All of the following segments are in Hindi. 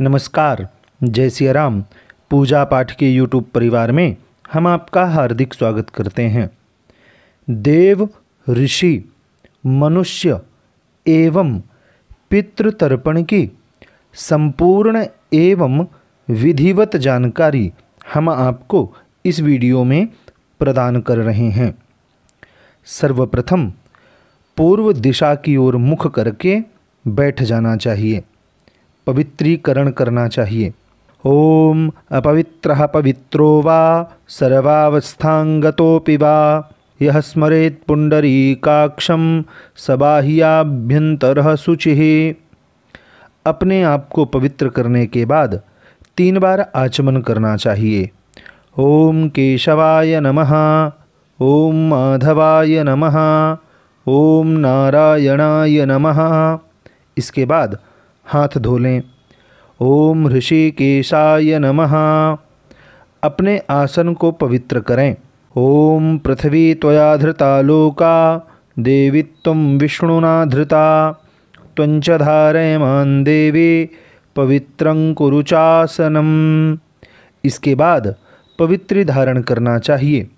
नमस्कार जय सियाराम पूजा पाठ के यूट्यूब परिवार में हम आपका हार्दिक स्वागत करते हैं देव ऋषि मनुष्य एवं पितृतर्पण की संपूर्ण एवं विधिवत जानकारी हम आपको इस वीडियो में प्रदान कर रहे हैं सर्वप्रथम पूर्व दिशा की ओर मुख करके बैठ जाना चाहिए पवित्रीकरण करना चाहिए ओम अपवित्र पवित्रो वा सर्वावस्थांगतोपि वा यह स्मरेत काक्षम सबाहियाभ्यंतर शुचि अपने आप को पवित्र करने के बाद तीन बार आचमन करना चाहिए ओम केशवाय नमः ओम माधवाय नमः ओम नारायणाय नमः इसके बाद हाथ धो लें ओम ऋषिकेशाय नमः अपने आसन को पवित्र करें ओम पृथ्वी त्वया धृता लोका देवी तम विष्णुना धृता त्वंच धारय मान देवी पवित्रं कुरुचासनम इसके बाद पवित्री धारण करना चाहिए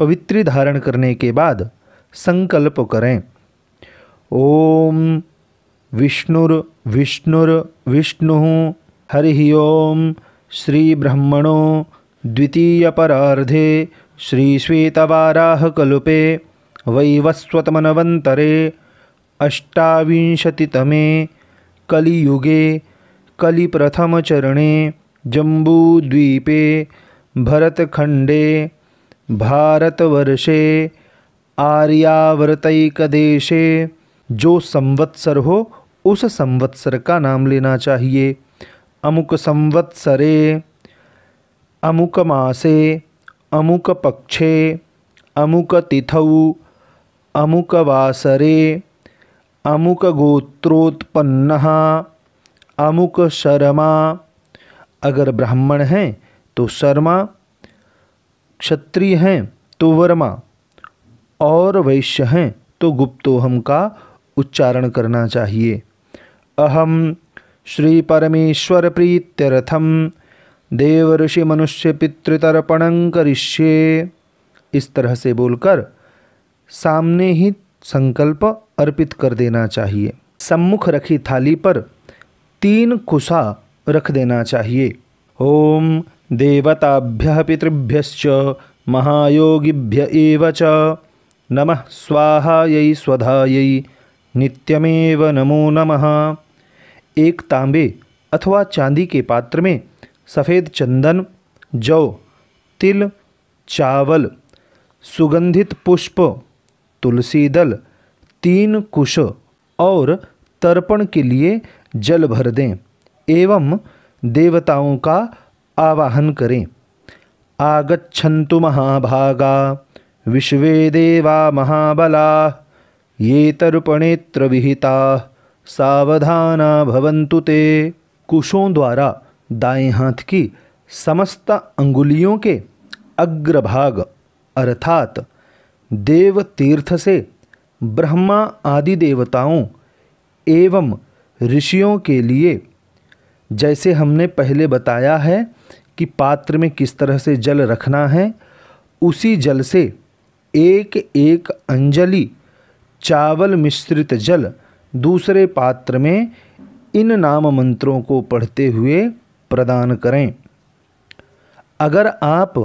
पवित्री धारण करने के बाद संकल्प करें ओम हरि विष्णुर् श्री ब्रह्मणो द्वितीय परार्धे द्वितीयपरार्धे श्वेतवाराहकलुपे वैवस्वतमनवंतरे अष्टाविंशतितमे कलियुगे कलिप्रथमचरणे जम्बूद्वीपे भरतखंडे भारतवर्षे आर्यावर्तैकदेशे जो संवत्सर हो उस संवत्सर का नाम लेना चाहिए अमुक संवत्सरे अमुक मासे अमुक पक्षे अमुक तिथौ अमुक वासरे अमुक गोत्रोत्पन्न अमुक शर्मा अगर ब्राह्मण हैं तो शर्मा क्षत्रिय हैं तो वर्मा और वैश्य हैं तो गुप्तोहम का उच्चारण करना चाहिए अहम मनुष्य पितृतर्पण करिष्ये इस तरह से बोलकर सामने ही संकल्प अर्पित कर देना चाहिए सम्मुख रखी थाली पर तीन कुसा रख देना चाहिए ओम देवताभ्य पितृभ्य महायोगिभ्य एव च नमः स्वाहायै स्वधायै नित्यमेव नमो नमः एक तांबे अथवा चांदी के पात्र में सफ़ेद चंदन जौ तिल चावल सुगंधित पुष्प तुलसी दल तीन कुश और तर्पण के लिए जल भर दें एवं देवताओं का आवाहन करें आगछंतु महाभागा विश्वे देवा महाबला ये तर्पणेत्र विहिता सावधाना भवंतु ते कुशों द्वारा दाएं हाथ की समस्त अंगुलियों के अग्रभाग अर्थात देव तीर्थ से ब्रह्मा आदि देवताओं एवं ऋषियों के लिए जैसे हमने पहले बताया है कि पात्र में किस तरह से जल रखना है उसी जल से एक एक अंजलि चावल मिश्रित जल दूसरे पात्र में इन नाम मंत्रों को पढ़ते हुए प्रदान करें अगर आप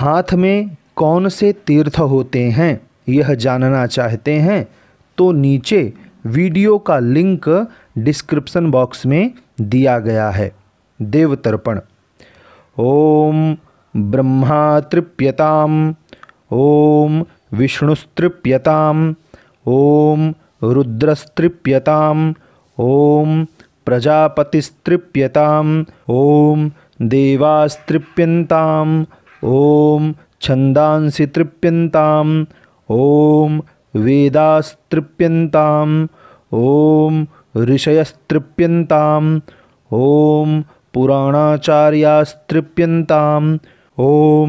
हाथ में कौन से तीर्थ होते हैं यह जानना चाहते हैं तो नीचे वीडियो का लिंक डिस्क्रिप्शन बॉक्स में दिया गया है देवतर्पण ओम ब्रह्मा तृप्यताम ओम विष्णुस्तृप्यताम ओम रुद्रस्तृप्यताम् ॐ प्रजापतिस्तृप्यताम् ॐ देवास्तृप्यन्ताम् ॐ तृप्यन्ताम् ॐ वेदास्तृप्यन्ताम् ऋषयस्तृप्यन्ताम् ॐ पुराणाचार्यास्तृप्यन्ताम् ॐ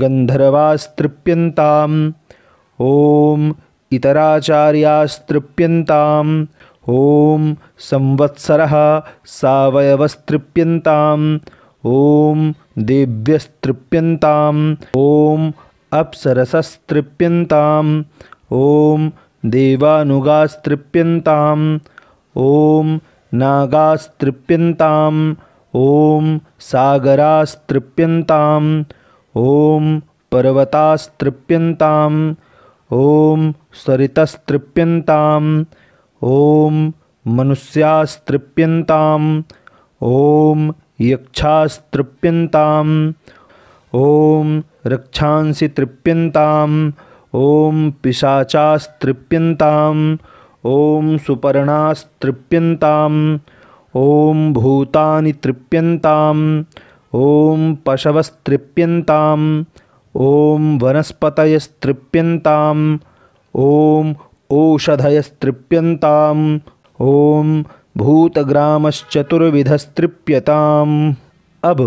गन्धर्वास्तृप्यन्ताम् ॐ इतराचार्यास्तृप्यन्ताम् ॐ संवत्सरः सावयवस्तृप्यन्ताम् ॐ देव्यस्तृप्यन्ताम् ॐ अप्सरसस्तृप्यन्ताम् ॐ देवानुगास्तृप्यन्ताम् ॐ नागास्तृप्यन्ताम् ॐ सागरास्तृप्यन्ताम् ॐ पर्वतास्तृप्यन्ताम् ॐ सरितस्तृप्यन्ताम् ॐ मनुष्यास्तृप्यन्ताम् ॐ यक्षास्तृप्यन्ताम् ॐ तृप्यन्ताम् ॐ पिशाचास्तृप्यन्ताम् ॐ सुपर्णास्तृप्यन्ताम् ॐ भूतानि तृप्यन्ताम् ॐ पशवस्तृप्यन्ताम् ॐ वनस्पतयस्तृप्यन्ताम् ओम ओषधयस्तृप्यन्ताम् ओम भूतग्रामश्चतुर्विधस्तृप्यताम् अब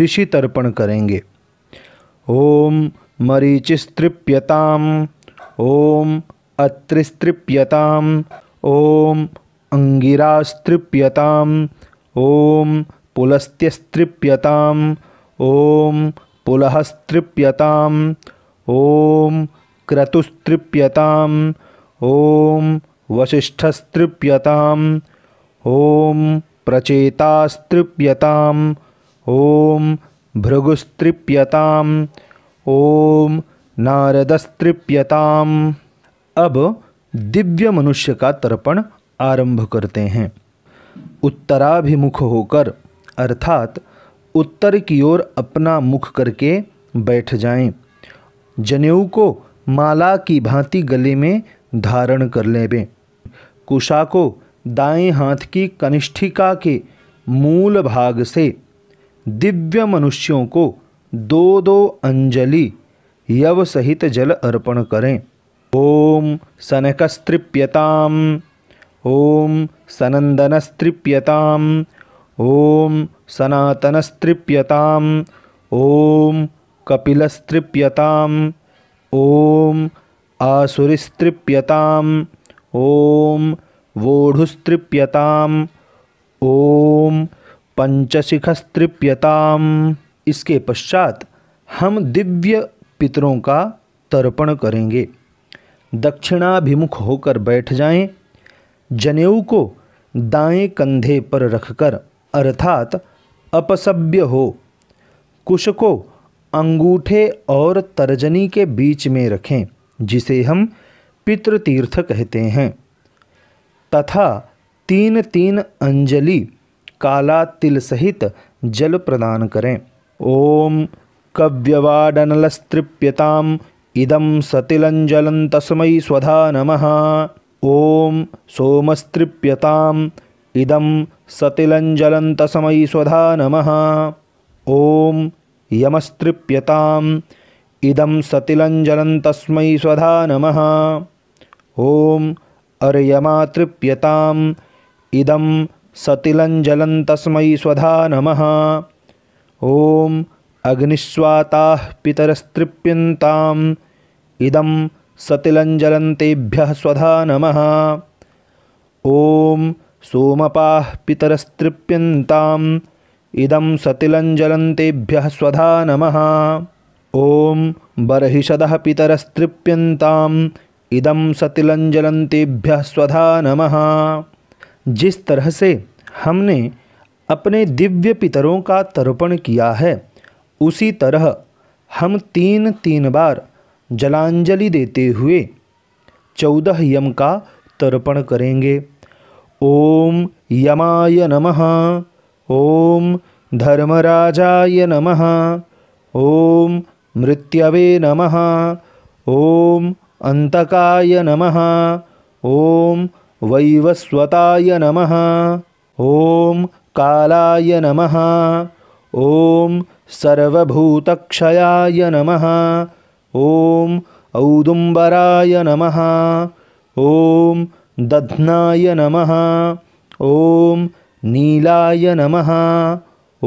ऋषि तर्पण करेंगे ओम मरीचिस्तृप्यताम ओम अत्रिस्तृप्यताम ओम अंगिरास्तृप्यताम ओम पुलस्त्यस्तृप्यताम ओम पुलहस्तृप्यता ॐ क्रतुस्तृप्यता ॐ वसिष्ठस्तृप्यताम् ओम प्रचेतास्तृप्यता ॐ भृगुस्तृप्यता ॐ नारदस्तृप्यता अब दिव्य मनुष्य का तर्पण आरंभ करते हैं उत्तराभिमुख होकर अर्थात उत्तर की ओर अपना मुख करके बैठ जाएं। जनेऊ को माला की भांति गले में धारण कर लेवें कुशा को दाएं हाथ की कनिष्ठिका के मूल भाग से दिव्य मनुष्यों को दो दो अंजलि यव सहित जल अर्पण करें ओम सनकस्तृप्यताम ओम सनंदनस्तृप्यताम ओम सनातनस्तृप्यताम ओम कपिलस्तृप्यताम ओम आसुरीस्तृप्यताम ओम वोढ़ुस्तृप्यताम ओम पंचशिखस्तृप्यताम इसके पश्चात हम दिव्य पितरों का तर्पण करेंगे दक्षिणाभिमुख होकर बैठ जाएं, जनेऊ को दाएं कंधे पर रखकर अर्थात अपसभ्य हो कुश को अंगूठे और तर्जनी के बीच में रखें जिसे हम पितृतीर्थ कहते हैं तथा तीन तीन अंजलि काला तिल सहित जल प्रदान करें ओम कव्यवाडनलस्तृप्यताम इदम सतिलंजल तस्मय स्वधा नम ओम सोमस्तृप्यताम इदम सतिलञ्जलन्तस्मै स्वधा नमः ॐ यमस्तृप्यताम् इदं सतिलञ्जलन्तस्मै स्वधा नमः ॐ अर्यमातृप्यताम् इदं सतिलञ्जलन्तस्मै स्वधा नमः ॐ अग्निस्वाताः पितरस्तृप्यन्ताम् इदं सतिलञ्जलन्तेभ्यः स्वधा नमः ॐ सोमपा पितरस्तृप्यता इदम सतिलं स्वधा नम ओं बर्षद पितरस्तृप्यता इदम सतिलंजलतेभ्य स्वधा नम जिस तरह से हमने अपने दिव्य पितरों का तर्पण किया है उसी तरह हम तीन तीन बार जलांजलि देते हुए चौदह यम का तर्पण करेंगे ॐ यमाय नमः ॐ धर्मराजाय नमः ॐ मृत्यवे नमः ॐ अन्तकाय नमः ॐ वैवस्वताय नमः ॐ कालाय नमः ॐ सर्वभूतक्षयाय नमः ॐ औदुम्बराय नमः ॐ दध्नाय नमः ओम नीलाय नमः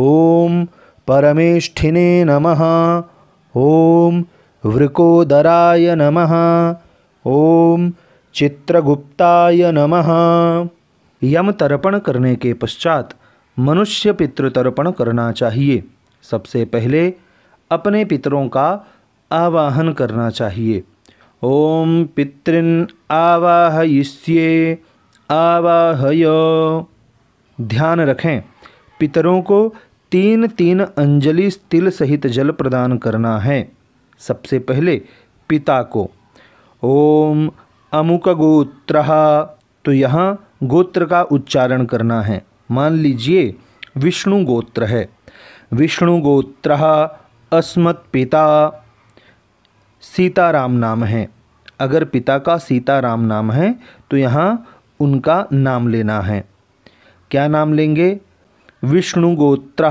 ओम परमेष्ठिने नमः ओम वृकोदराय नमः ओम चित्रगुप्ताय नमः यम तर्पण करने के पश्चात मनुष्य पितृ तर्पण करना चाहिए सबसे पहले अपने पितरों का आवाहन करना चाहिए ओम पितृन आवाहयिष्ये आवाहय ध्यान रखें पितरों को तीन तीन अंजलि तिल सहित जल प्रदान करना है सबसे पहले पिता को ओम अमुक गोत्र तो यहाँ गोत्र का उच्चारण करना है मान लीजिए विष्णु गोत्र है विष्णु गोत्र अस्मत् पिता सीताराम नाम है अगर पिता का सीताराम नाम है तो यहाँ उनका नाम लेना है क्या नाम लेंगे विष्णुगोत्र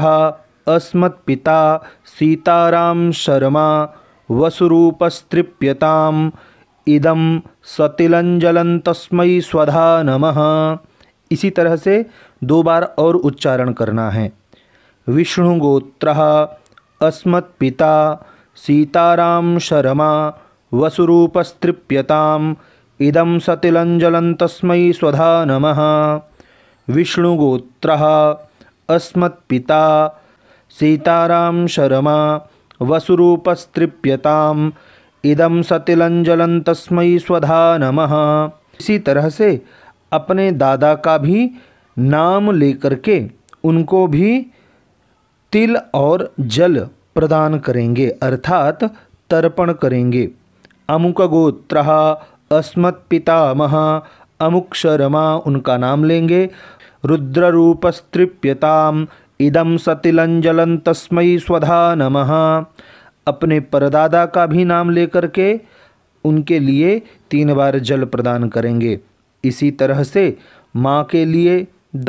अस्मत् पिता सीताराम शर्मा वसुरूपस्तृप्यताम इदम सतिलंजलन तस्मय स्वधा नमः इसी तरह से दो बार और उच्चारण करना है विष्णुगोत्र अस्मत् पिता सीताराम शर्मा वसुरूपस्तृप्यता इदम सतिलंजल तस्म स्वधा नम विष्णुगोत्र अस्मत्पिता सीताराम शर्मा वसुरूपस्तृप्यता इदम सतिलंजल तस्म स्वधा नम इसी तरह से अपने दादा का भी नाम लेकर के उनको भी तिल और जल प्रदान करेंगे अर्थात तर्पण करेंगे अमुक गोत्र अस्मत् अमुक शर्मा उनका नाम लेंगे रुद्र रूप स्त्रिप्यताम इदम सतिलंजलन तस्मयी स्वधा नमः अपने परदादा का भी नाम लेकर के उनके लिए तीन बार जल प्रदान करेंगे इसी तरह से माँ के लिए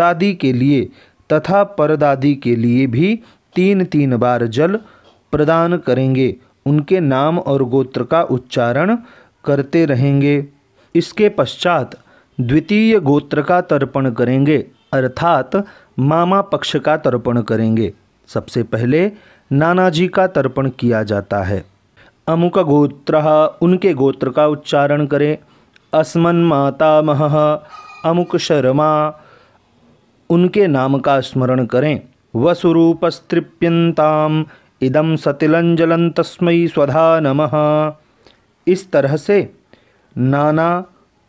दादी के लिए तथा परदादी के लिए भी तीन तीन बार जल प्रदान करेंगे उनके नाम और गोत्र का उच्चारण करते रहेंगे इसके पश्चात द्वितीय गोत्र का तर्पण करेंगे अर्थात मामा पक्ष का तर्पण करेंगे सबसे पहले नानाजी का तर्पण किया जाता है अमुक गोत्र उनके गोत्र का उच्चारण करें अस्मन माता मह अमुक शर्मा उनके नाम का स्मरण करें वसुरूपस्तृप्यंताम इदम सतिलंजलन तस्मयी स्वधा नम इस तरह से नाना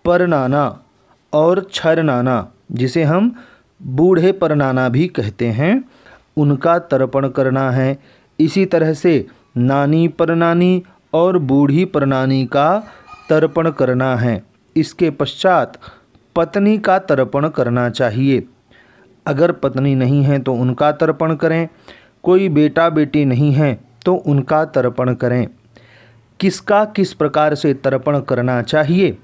पर नाना और छर नाना जिसे हम बूढ़े पर नाना भी कहते हैं उनका तर्पण करना है इसी तरह से नानी पर नानी और बूढ़ी पर नानी का तर्पण करना है इसके पश्चात पत्नी का तर्पण करना चाहिए अगर पत्नी नहीं है तो उनका तर्पण करें कोई बेटा बेटी नहीं है तो उनका तर्पण करें किसका किस प्रकार से तर्पण करना चाहिए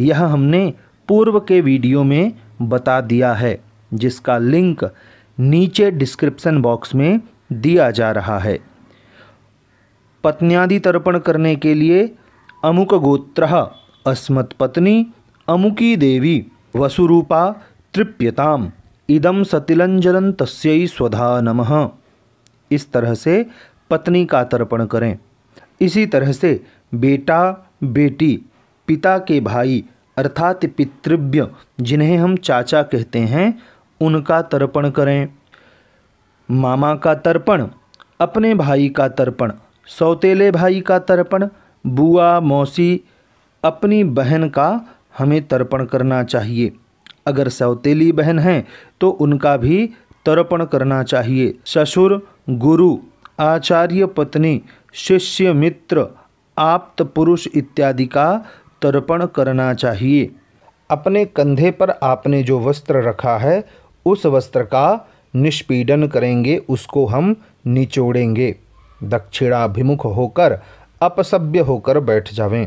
यह हमने पूर्व के वीडियो में बता दिया है जिसका लिंक नीचे डिस्क्रिप्शन बॉक्स में दिया जा रहा है पत्नियादि तर्पण करने के लिए अमुक गोत्र अस्मत पत्नी अमुकी देवी वसुरूपा तृप्यताम इदम सतिलंजलन तस्यै स्वधा नमः इस तरह से पत्नी का तर्पण करें इसी तरह से बेटा बेटी पिता के भाई अर्थात पितृव्य जिन्हें हम चाचा कहते हैं उनका तर्पण करें मामा का तर्पण अपने भाई का तर्पण सौतेले भाई का तर्पण बुआ मौसी अपनी बहन का हमें तर्पण करना चाहिए अगर सौतेली बहन हैं तो उनका भी तर्पण करना चाहिए ससुर गुरु आचार्य पत्नी शिष्य मित्र आप्त पुरुष इत्यादि का तर्पण करना चाहिए अपने कंधे पर आपने जो वस्त्र रखा है उस वस्त्र का निष्पीडन करेंगे उसको हम निचोड़ेंगे दक्षिणाभिमुख होकर अपसभ्य होकर बैठ जावें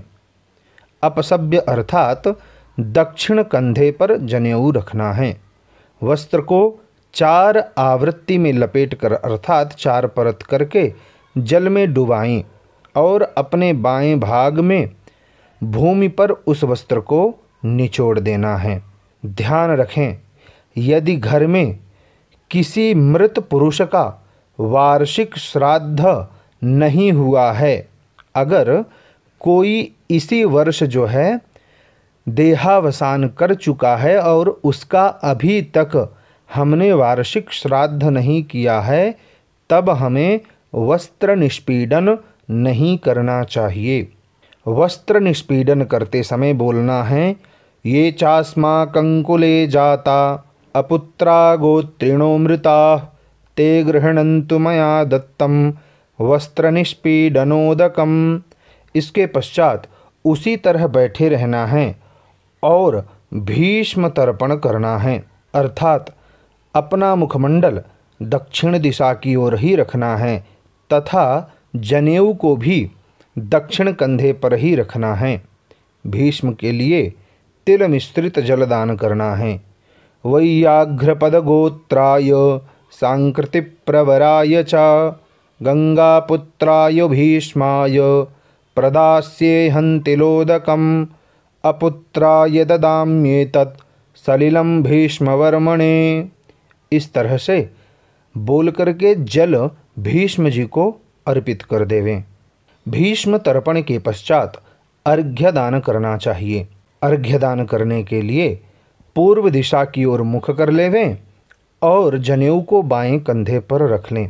अपसभ्य अर्थात दक्षिण कंधे पर जनेऊ रखना है वस्त्र को चार आवृत्ति में लपेट कर अर्थात चार परत करके जल में डुबाएं और अपने बाएं भाग में भूमि पर उस वस्त्र को निचोड़ देना है ध्यान रखें यदि घर में किसी मृत पुरुष का वार्षिक श्राद्ध नहीं हुआ है अगर कोई इसी वर्ष जो है देहावसान कर चुका है और उसका अभी तक हमने वार्षिक श्राद्ध नहीं किया है तब हमें वस्त्र निष्पीडन नहीं करना चाहिए वस्त्र निष्पीडन करते समय बोलना है ये चास्मा कंकुले जाता अपुत्रा गोत्रिणो मृता ते गृहणंतु मया दत्तम वस्त्र निष्पीडनोदकम इसके पश्चात उसी तरह बैठे रहना है और भीष्म तर्पण करना है अर्थात अपना मुखमंडल दक्षिण दिशा की ओर ही रखना है तथा जनेऊ को भी दक्षिण कंधे पर ही रखना है भीष्म के लिए तिल मिश्रित जलदान करना है वैयाघ्रपदगोत्राय सांकृति प्रवराय च गंगापुत्राय भीष्माय प्रदास्ये हंतिलोदकम अपुत्राय ददाम्येत सलिलम भीष्मवर्मणे इस तरह से बोल करके जल भीष्म जी को अर्पित कर देवें भीष्म तर्पण के पश्चात अर्घ्य दान करना चाहिए अर्घ्य दान करने के लिए पूर्व दिशा की ओर मुख कर लेवें और जनेऊ को बाएं कंधे पर रख लें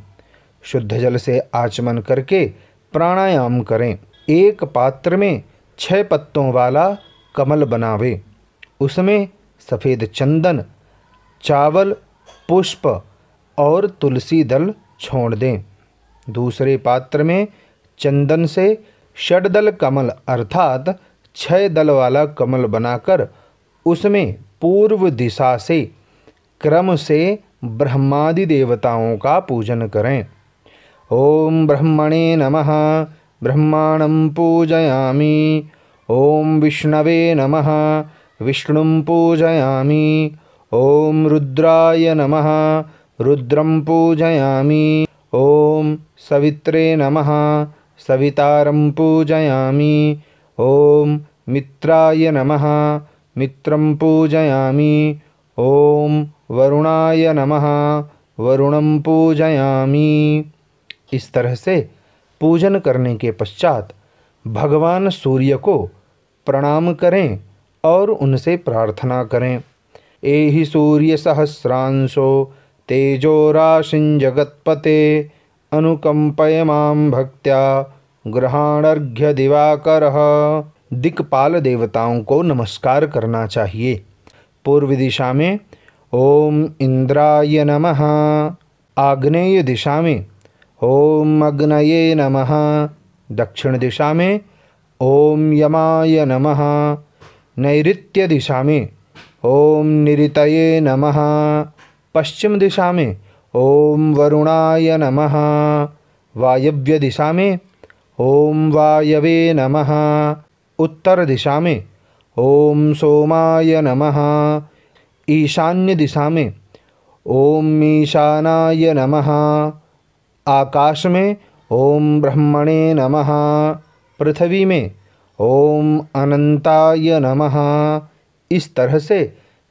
शुद्ध जल से आचमन करके प्राणायाम करें एक पात्र में छह पत्तों वाला कमल बनावे उसमें सफ़ेद चंदन चावल पुष्प और तुलसी दल छोड़ दें दूसरे पात्र में चंदन से षडदल कमल अर्थात छह दल वाला कमल बनाकर उसमें पूर्व दिशा से क्रम से ब्रह्मादि देवताओं का पूजन करें ओम ब्रह्मणे नमः ब्रह्मण पूजयामी ओम विष्णवे नमः विष्णु पूजयामी ओम रुद्राय नमः रुद्रम पूजयामि ओम सवित्रे नमः सवितारम पूजयामि ओम मित्राय नमः मित्रम पूजयामि ओम वरुणाय नमः वरुणम पूजयामी इस तरह से पूजन करने के पश्चात भगवान सूर्य को प्रणाम करें और उनसे प्रार्थना करें एहि सूर्यसहस्रांशो तेजो अनुकंपय माम भक्त्या ग्रहाणर्घ्य दिवाकर दिक्पाल देवताओं को नमस्कार करना चाहिए पूर्व दिशा में ओम इंद्राय नमः आग्नेय दिशा में ओम अग्नये नमः दक्षिण दिशा में ओम यमाय नमः नैऋत्य दिशा में ओम निरीत नमः पश्चिम दिशा में ओम वरुणाय नमः वायव्य दिशा में ओम वायवे नमः उत्तर दिशा में ओम सोमाय नमः ईशान्य दिशा में ओम ईशानाय नमः आकाश में ओम ब्रह्मणे नमः पृथ्वी में ओम अनंताय नमः इस तरह से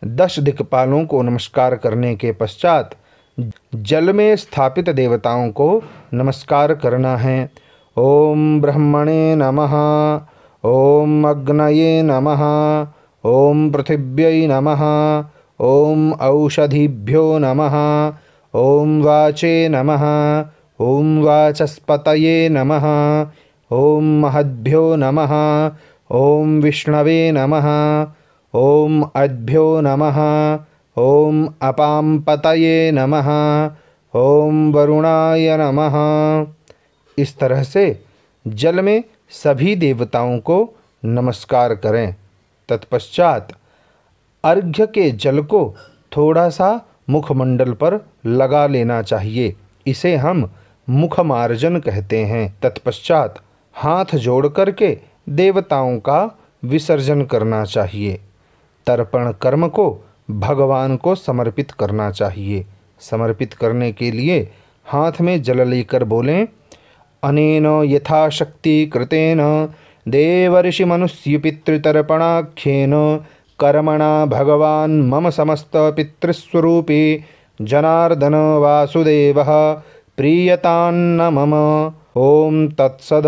दश दिक्पालों को नमस्कार करने के पश्चात जल में स्थापित देवताओं को नमस्कार करना है ओम ब्रह्मणे नमः ओम अग्नये नमः ओम पृथिव्य नमः ओम औषधिभ्यो नमः ओम वाचे नमः ओम वाचस्पत नमः ओम महद्भ्यो नमः ओम विष्णवे नमः ओम अद्भ्यो नमः ओम अपाम पतये नमः ओम वरुणाय नमः इस तरह से जल में सभी देवताओं को नमस्कार करें तत्पश्चात अर्घ्य के जल को थोड़ा सा मुखमंडल पर लगा लेना चाहिए इसे हम मुखमार्जन कहते हैं तत्पश्चात हाथ जोड़ करके देवताओं का विसर्जन करना चाहिए तर्पण कर्म को भगवान को समर्पित करना चाहिए समर्पित करने के लिए हाथ में जल लेकर बोलें अनेन यथाशक्ति कृतेन देवऋषि मनुष्य पितृतर्पणाख्यन कर्मणा भगवान मम समस्त पितृस्वरूपी जनार्दन वासुदेव प्रीयतान्न मम ओं तत्सद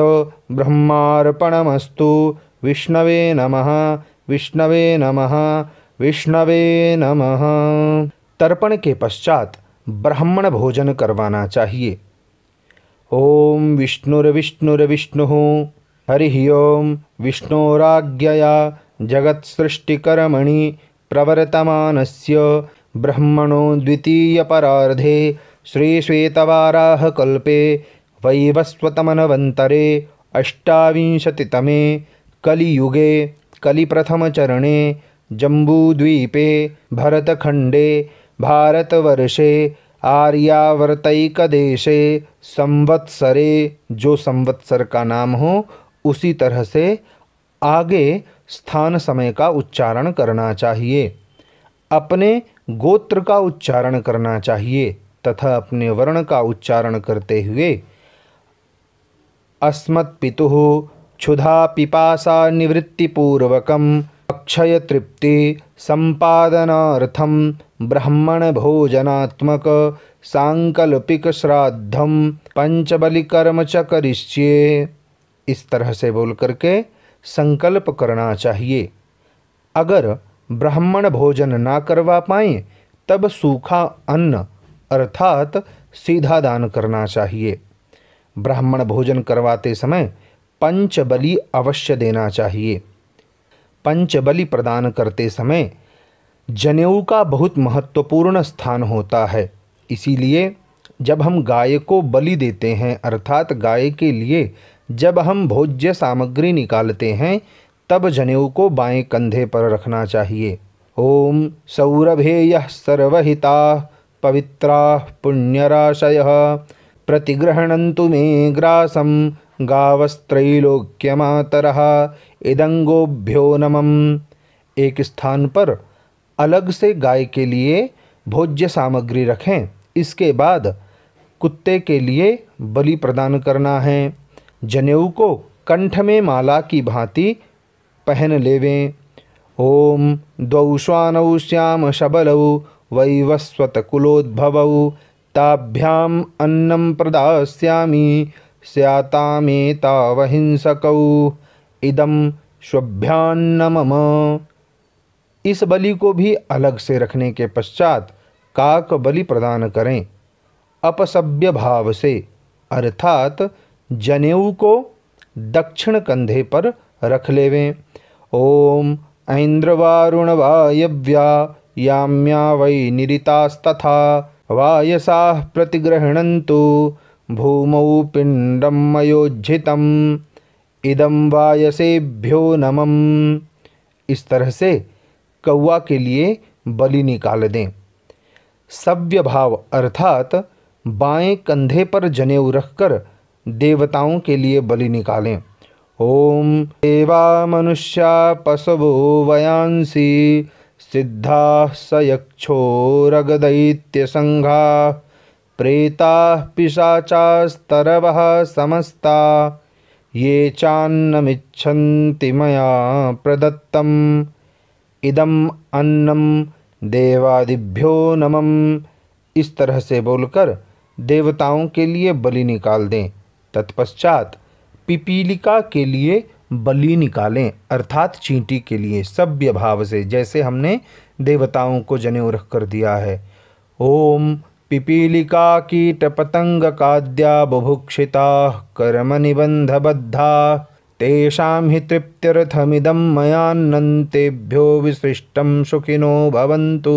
ब्रह्मापणमस्तु विष्णवे नमः विष्णवे नमः विष्णवे नमः तर्पण के पश्चात ब्राह्मण भोजन करवाना चाहिए ओम विष्णुर्विष्णुर्विष्णुः हरिः ओं विष्णोराज्ञया जगत्सृष्टिकर्मणि प्रवर्तमानस्य ब्रह्मणो द्वितीयपरार्धे कल्पे वैवस्वतमनवंतरे अष्टाविंशतितमे कलियुगे कलिप्रथमचरणे जम्बूद्वीपे भरतखंडे भारतवर्षे देशे संवत्सरे जो संवत्सर का नाम हो उसी तरह से आगे स्थान समय का उच्चारण करना चाहिए अपने गोत्र का उच्चारण करना चाहिए तथा अपने वर्ण का उच्चारण करते हुए अस्मत्पितु क्षुधा पिपासा निवृत्तिपूर्वक अक्षय तृप्ति संपादनार्थम ब्राह्मण भोजनात्मक सांकल्पिक श्राद्धम पंचबलिकर्म कर्म च करिष्ये इस तरह से बोल करके संकल्प करना चाहिए अगर ब्राह्मण भोजन ना करवा पाए तब सूखा अन्न अर्थात सीधा दान करना चाहिए ब्राह्मण भोजन करवाते समय पंच बलि अवश्य देना चाहिए पंच बलि प्रदान करते समय जनेऊ का बहुत महत्वपूर्ण स्थान होता है इसीलिए जब हम गाय को बलि देते हैं अर्थात गाय के लिए जब हम भोज्य सामग्री निकालते हैं तब जनेऊ को बाएं कंधे पर रखना चाहिए ओम सौरभेय सर्वहिता पवित्रा पुण्यराशय प्रतिग्रहणंतु मे ग्रासम गावस्त्रैलोक्यमातरः इदंगोभ्यो नमम एक स्थान पर अलग से गाय के लिए भोज्य सामग्री रखें इसके बाद कुत्ते के लिए बलि प्रदान करना है जनेऊ को कंठ में माला की भांति पहन लेवें ओम दौ श्वानौ श्याम शबलौ वैवस्वत कुलोद्भवौ ताभ्याम अन्नम प्रदास्यामी स्यातामेतावहिंसकौ इदम शुभ्यान्न मम इस बलि को भी अलग से रखने के पश्चात काक बलि प्रदान करें अपसभ्य भाव से अर्थात जनेऊ को दक्षिण कंधे पर रख लेवें ओम ऐन्द्रवारुण वायव्या याम्या वै निरीता वायसा प्रतिग्रहणंतु भूमौ पिण्डं इदम वायसेभ्यो नमम इस तरह से कौवा के लिए बलि निकाल दें सव्य भाव अर्थात बाएं कंधे पर जनेऊ रखकर देवताओं के लिए बलि निकालें ओम देवा मनुष्या पशवो वयांसी सिद्धा रगदैत्य संघा प्रेता पिशाचास्तरव समस्ता ये मिछति मैं प्रदत्त इदम अन्नम देवादिभ्यो नमम इस तरह से बोलकर देवताओं के लिए बलि निकाल दें तत्पश्चात पिपीलिका के लिए बलि निकालें अर्थात चींटी के लिए सभ्य भाव से जैसे हमने देवताओं को जनेऊ रख कर दिया है ओम पिपीलिका बुभुक्षिता बुभुक्षिताः बद्धा तेषां हि तृप्तिरथमिदं मयान्नन्तेभ्यो विसृष्टं सुखिनो भवन्तु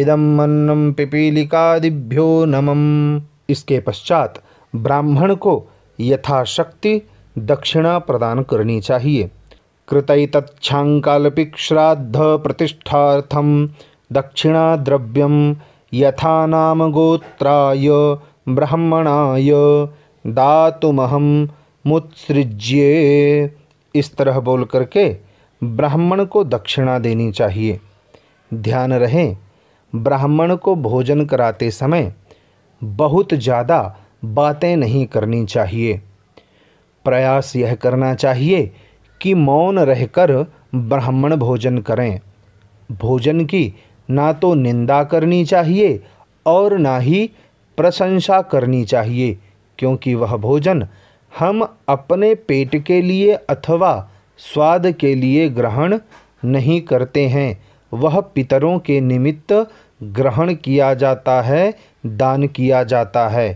इदं मन्नं पिपीलिकादिभ्यो नमम् इसके पश्चात ब्राह्मण को यथाशक्ति दक्षिणा प्रदान करनी चाहिए कृतैतच्छाङ्काल्पिक श्राद्ध प्रतिष्ठार्थं दक्षिणा द्रव्यम यथा नाम गोत्राय ब्राह्मणाय दातुमहम मुत्सृज्ये इस तरह बोल करके ब्राह्मण को दक्षिणा देनी चाहिए ध्यान रहे ब्राह्मण को भोजन कराते समय बहुत ज़्यादा बातें नहीं करनी चाहिए प्रयास यह करना चाहिए कि मौन रहकर ब्राह्मण भोजन करें भोजन की ना तो निंदा करनी चाहिए और ना ही प्रशंसा करनी चाहिए क्योंकि वह भोजन हम अपने पेट के लिए अथवा स्वाद के लिए ग्रहण नहीं करते हैं वह पितरों के निमित्त ग्रहण किया जाता है दान किया जाता है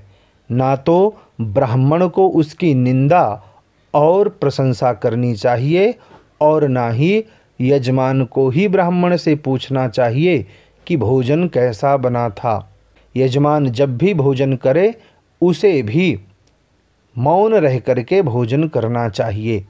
ना तो ब्राह्मण को उसकी निंदा और प्रशंसा करनी चाहिए और ना ही यजमान को ही ब्राह्मण से पूछना चाहिए कि भोजन कैसा बना था यजमान जब भी भोजन करे उसे भी मौन रह करके भोजन करना चाहिए